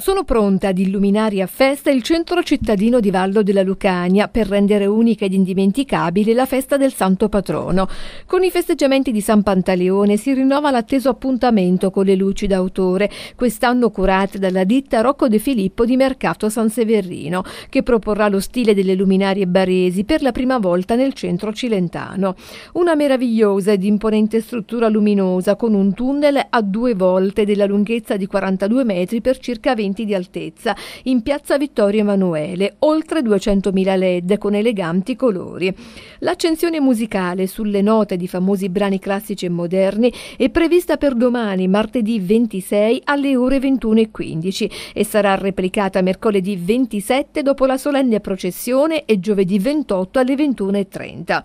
Sono pronta ad illuminare a festa il centro cittadino di Vallo della Lucania per rendere unica ed indimenticabile la festa del Santo Patrono. Con i festeggiamenti di San Pantaleone si rinnova l'atteso appuntamento con le luci d'autore, quest'anno curate dalla ditta Rocco De Filippo di Mercato San Severino, che proporrà lo stile delle luminarie baresi per la prima volta nel centro cilentano. Una meravigliosa ed imponente struttura luminosa con un tunnel a due volte della lunghezza di 42 metri per circa 20 20 di altezza in piazza Vittorio Emanuele, oltre 200.000 led con eleganti colori. L'accensione musicale sulle note di famosi brani classici e moderni è prevista per domani, martedì 26 alle ore 21.15 e sarà replicata mercoledì 27 dopo la solenne processione e giovedì 28 alle 21.30.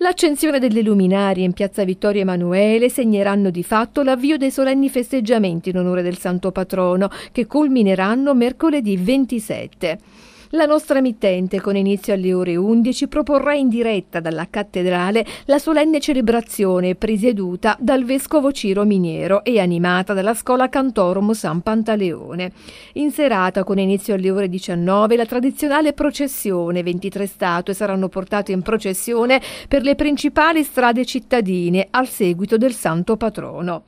L'accensione delle luminarie in piazza Vittorio Emanuele segneranno di fatto l'avvio dei solenni festeggiamenti in onore del santo patrono, che culmineranno mercoledì 27. La nostra emittente, con inizio alle ore 11, proporrà in diretta dalla cattedrale la solenne celebrazione presieduta dal vescovo Ciro Miniero e animata dalla scuola Cantorum San Pantaleone. In serata, con inizio alle ore 19, la tradizionale processione, 23 statue saranno portate in processione per le principali strade cittadine al seguito del Santo Patrono.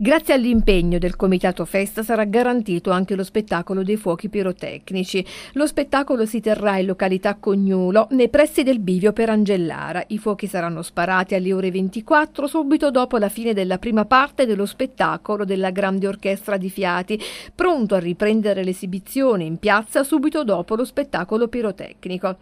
Grazie all'impegno del Comitato Festa sarà garantito anche lo spettacolo dei fuochi pirotecnici. Lo spettacolo spettacolo si terrà in località Cognulo, nei pressi del Bivio per Angellara. I fuochi saranno sparati alle ore 24, subito dopo la fine della prima parte dello spettacolo della Grande Orchestra di Fiati, pronto a riprendere l'esibizione in piazza subito dopo lo spettacolo pirotecnico.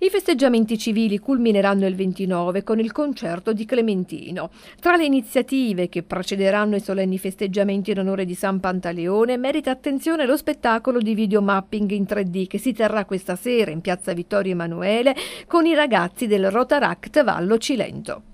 I festeggiamenti civili culmineranno il 29 con il concerto di Clementino. Tra le iniziative che precederanno i solenni festeggiamenti in onore di San Pantaleone merita attenzione lo spettacolo di videomapping in 3D che si terrà Marra questa sera in piazza Vittorio Emanuele con i ragazzi del Rotaract Vallo Cilento.